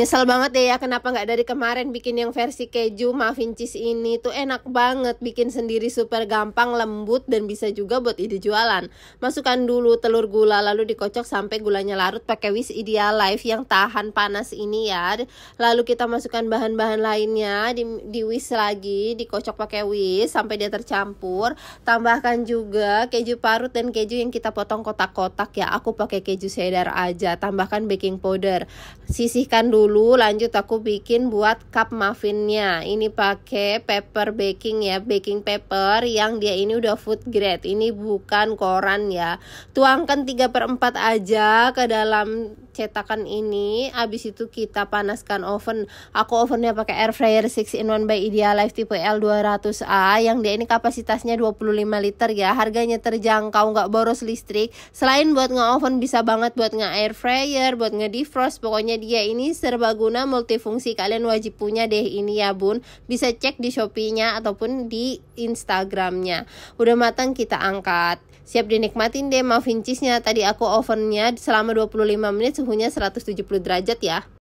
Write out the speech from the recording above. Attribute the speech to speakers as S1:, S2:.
S1: Nyesel banget deh ya kenapa nggak dari kemarin bikin yang versi keju muffin cheese ini tuh enak banget bikin sendiri super gampang lembut dan bisa juga buat ide jualan. Masukkan dulu telur gula lalu dikocok sampai gulanya larut pakai whisk ideal life yang tahan panas ini ya. Lalu kita masukkan bahan-bahan lainnya di, di whisk lagi dikocok pakai whisk sampai dia tercampur. Tambahkan juga keju parut dan keju yang kita potong kotak-kotak ya. Aku pakai keju cheddar aja. Tambahkan baking powder. Sisihkan dulu dulu lanjut aku bikin buat cup muffinnya ini pakai paper baking ya baking paper yang dia ini udah food grade ini bukan koran ya tuangkan 3 per 4 aja ke dalam cetakan ini abis itu kita panaskan oven aku ovennya pakai air fryer 6 in 1 by Idealife tipe L200A yang dia ini kapasitasnya 25 liter ya harganya terjangkau nggak boros listrik selain buat nge-oven bisa banget buat nge-air fryer buat nge-defrost pokoknya dia ini serbaguna multifungsi kalian wajib punya deh ini ya bun bisa cek di Shopee-nya ataupun di Instagramnya udah matang kita angkat siap dinikmatin deh muffin cheese-nya tadi aku ovennya selama 25 menit suhunya 170 derajat ya.